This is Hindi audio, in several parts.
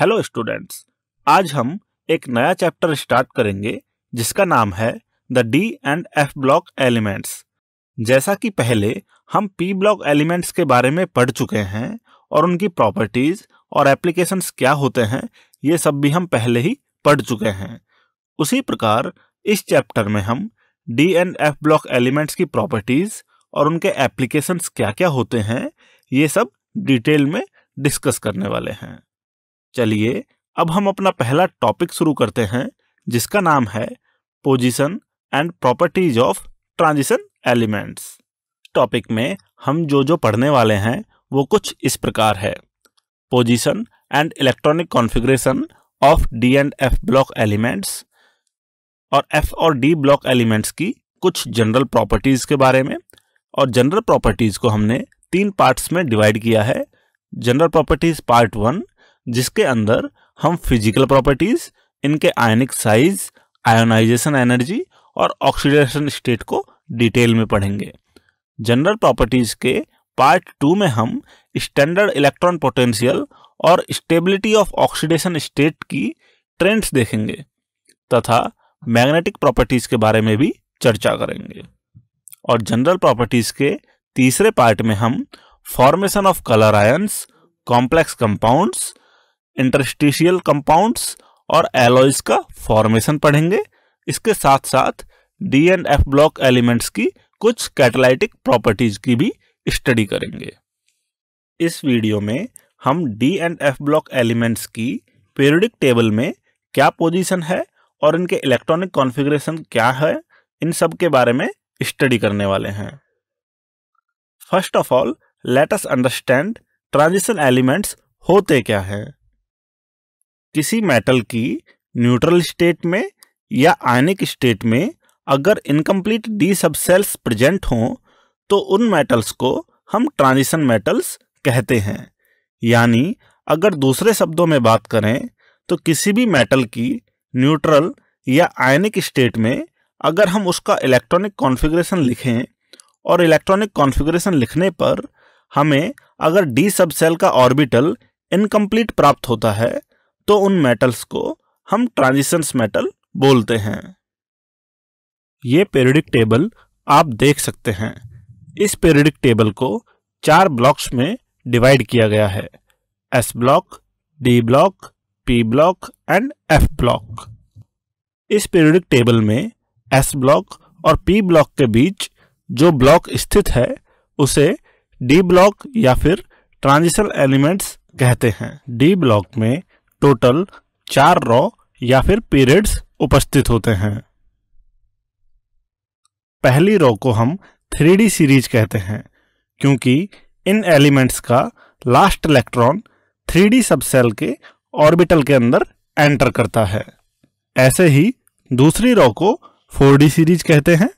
हेलो स्टूडेंट्स आज हम एक नया चैप्टर स्टार्ट करेंगे जिसका नाम है the D and F block elements जैसा कि पहले हम पी ब्लॉक एलिमेंट्स के बारे में पढ़ चुके हैं और उनकी प्रॉपर्टीज और एप्लीकेशंस क्या होते हैं ये सब भी हम पहले ही पढ़ चुके हैं उसी प्रकार इस चैप्टर में हम D and F block elements की प्रॉपर्टीज और उनके एप्लीकेशंस क्या क्या होते हैं ये सब डिटेल में डिस्कस करने वाले हैं चलिए अब हम अपना पहला टॉपिक शुरू करते हैं जिसका नाम है position and properties of transition elements topic में हम जो जो पढ़ने वाले हैं वो कुछ इस प्रकार है position and electronic configuration of D and F block elements और एफ और डी ब्लॉक एलिमेंट्स की कुछ जनरल प्रॉपर्टीज़ के बारे में और जनरल प्रॉपर्टीज़ को हमने तीन पार्ट्स में डिवाइड किया है जनरल प्रॉपर्टीज़ पार्ट वन जिसके अंदर हम फिजिकल प्रॉपर्टीज इनके आयनिक साइज आयोनाइजेशन एनर्जी और ऑक्सीडेशन स्टेट को डिटेल में पढ़ेंगे जनरल प्रॉपर्टीज के पार्ट टू में हम स्टैंडर्ड इलेक्ट्रॉन पोटेंशियल और स्टेबिलिटी ऑफ ऑक्सीडेशन स्टेट की ट्रेंड्स देखेंगे तथा मैग्नेटिक प्रॉपर्टीज के बारे में भी चर्चा करेंगे और जनरल प्रॉपर्टीज के तीसरे पार्ट में हम formation of colour ions complex compounds interstitial compounds और एलॉयज का फॉर्मेशन पढ़ेंगे इसके साथ साथ D and F block elements की कुछ कैटेलाइटिक प्रॉपर्टीज की भी स्टडी करेंगे इस वीडियो में हम D and F block elements की पीरियडिक टेबल में क्या पोजीशन है और इनके इलेक्ट्रॉनिक कॉन्फ़िगरेशन क्या है इन सब के बारे में स्टडी करने वाले हैं first of all let us understand transition elements होते क्या हैं किसी मेटल की न्यूट्रल स्टेट में या आयनिक स्टेट में अगर incomplete D subshells present हों तो उन मेटल्स को हम ट्रांजिशन मेटल्स कहते हैं यानी अगर दूसरे शब्दों में बात करें तो किसी भी मेटल की न्यूट्रल या आयनिक स्टेट में अगर हम उसका इलेक्ट्रॉनिक कॉन्फ़िगरेशन लिखें और इलेक्ट्रॉनिक कॉन्फ़िगरेशन लिखने पर हमें अगर डी सब सेल का ऑर्बिटल इनकम्प्लीट प्राप्त होता है तो उन मेटल्स को हम ट्रांजिशंस मेटल बोलते हैं ये पेरिडिक टेबल आप देख सकते हैं इस पेरिडिक टेबल को चार ब्लॉक्स में डिवाइड किया गया है S block D block P block and F block इस पीरियडिक टेबल में एस ब्लॉक और पी ब्लॉक के बीच जो ब्लॉक स्थित है उसे डी ब्लॉक या फिर ट्रांजिशन एलिमेंट्स कहते हैं डी ब्लॉक में टोटल चार रॉ या फिर पीरियड्स उपस्थित होते हैं पहली रॉ को हम थ्री सीरीज कहते हैं क्योंकि इन एलिमेंट्स का लास्ट इलेक्ट्रॉन थ्री सबसेल के ऑर्बिटल के अंदर एंटर करता है ऐसे ही दूसरी रॉ को फोर डी सीरीज कहते हैं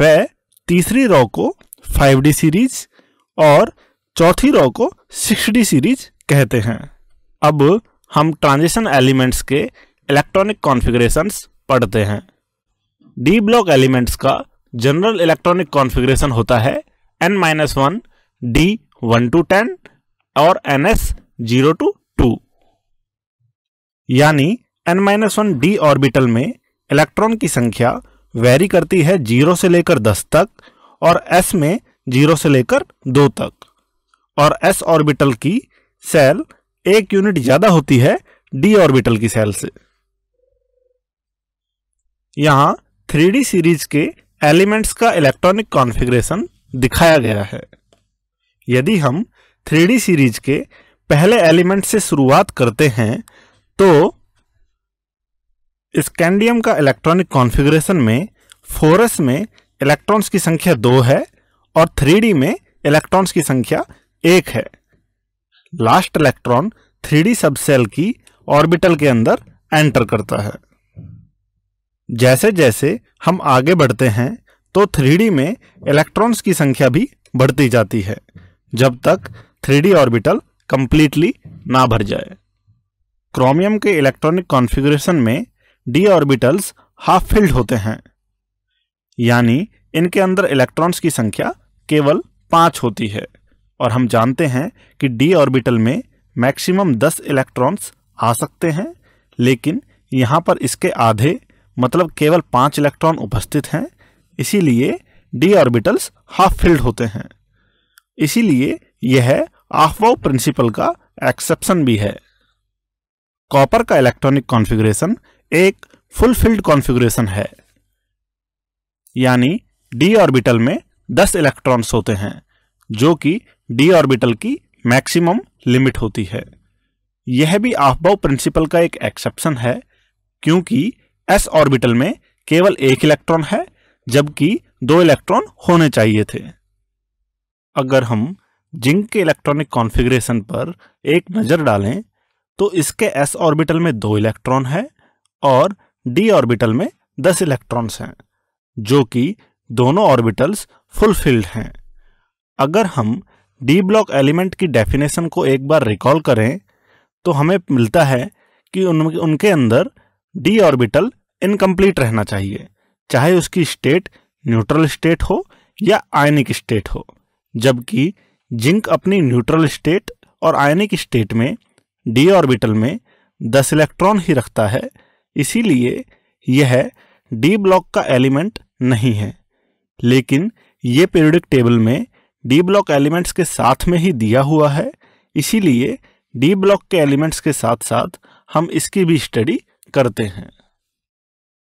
वह तीसरी रॉ को फाइव डी सीरीज और चौथी रॉ को सिक्स डी सीरीज कहते हैं अब हम ट्रांजिशन एलिमेंट्स के इलेक्ट्रॉनिक कॉन्फ़िगरेशंस पढ़ते हैं डी ब्लॉक एलिमेंट्स का जनरल इलेक्ट्रॉनिक कॉन्फ़िगरेशन होता है N minus one D one two ten और N S zero two two यानी N minus one D orbital में इलेक्ट्रॉन की संख्या वेरी करती है जीरो से लेकर दस तक और एस में जीरो से लेकर दो तक और एस ऑर्बिटल की सेल एक यूनिट ज्यादा होती है डी ऑर्बिटल की सेल से यहां थ्री सीरीज के एलिमेंट्स का इलेक्ट्रॉनिक कॉन्फ़िगरेशन दिखाया गया है यदि हम थ्री सीरीज के पहले एलिमेंट से शुरुआत करते हैं तो स्कैंडियम का इलेक्ट्रॉनिक कॉन्फ़िगरेशन में फोरस में इलेक्ट्रॉन्स की संख्या दो है और थ्री में इलेक्ट्रॉन्स की संख्या एक है लास्ट इलेक्ट्रॉन थ्री सबसेल की ऑर्बिटल के अंदर एंटर करता है जैसे जैसे हम आगे बढ़ते हैं तो थ्री में इलेक्ट्रॉन्स की संख्या भी बढ़ती जाती है जब तक थ्री ऑर्बिटल कंप्लीटली ना भर जाए क्रोमियम के इलेक्ट्रॉनिक कॉन्फ़िगरेशन में डी ऑर्बिटल्स हाफ फिल्ड होते हैं यानी इनके अंदर इलेक्ट्रॉन्स की संख्या केवल पाँच होती है और हम जानते हैं कि डी ऑर्बिटल में मैक्सिमम 10 इलेक्ट्रॉन्स आ सकते हैं लेकिन यहाँ पर इसके आधे मतलब केवल पाँच इलेक्ट्रॉन उपस्थित हैं इसीलिए डी ऑर्बिटल्स हाफ फिल्ड होते हैं इसीलिए यह आफवाओ प्रिंसिपल का एक्सेप्शन भी है कॉपर का इलेक्ट्रॉनिक कॉन्फ़िगरेशन एक फुल फील्ड कॉन्फ़िगरेशन है यानी डी ऑर्बिटल में 10 इलेक्ट्रॉन्स होते हैं जो कि डी ऑर्बिटल की मैक्सिमम लिमिट होती है यह भी आफबाव प्रिंसिपल का एक एक्सेप्शन है क्योंकि एस ऑर्बिटल में केवल एक इलेक्ट्रॉन है जबकि दो इलेक्ट्रॉन होने चाहिए थे अगर हम जिंक के इलेक्ट्रॉनिक कॉन्फ़िगरेशन पर एक नज़र डालें तो इसके एस ऑर्बिटल में दो इलेक्ट्रॉन है और डी ऑर्बिटल में दस इलेक्ट्रॉन्स हैं जो कि दोनों ऑर्बिटल्स फुलफिल्ड हैं अगर हम डी ब्लॉक एलिमेंट की डेफिनेशन को एक बार रिकॉल करें तो हमें मिलता है कि उन, उनके अंदर डी ऑर्बिटल इनकम्प्लीट रहना चाहिए चाहे उसकी स्टेट न्यूट्रल स्टेट हो या आयनिक स्टेट हो जबकि जिंक अपनी न्यूट्रल स्टेट और आयनिक स्टेट में डी ऑर्बिटल में दस इलेक्ट्रॉन ही रखता है इसीलिए यह डी ब्लॉक का एलिमेंट नहीं है लेकिन ये पीरियडिक टेबल में डी ब्लॉक एलिमेंट्स के साथ में ही दिया हुआ है इसीलिए डी ब्लॉक के एलिमेंट्स के साथ साथ हम इसकी भी स्टडी करते हैं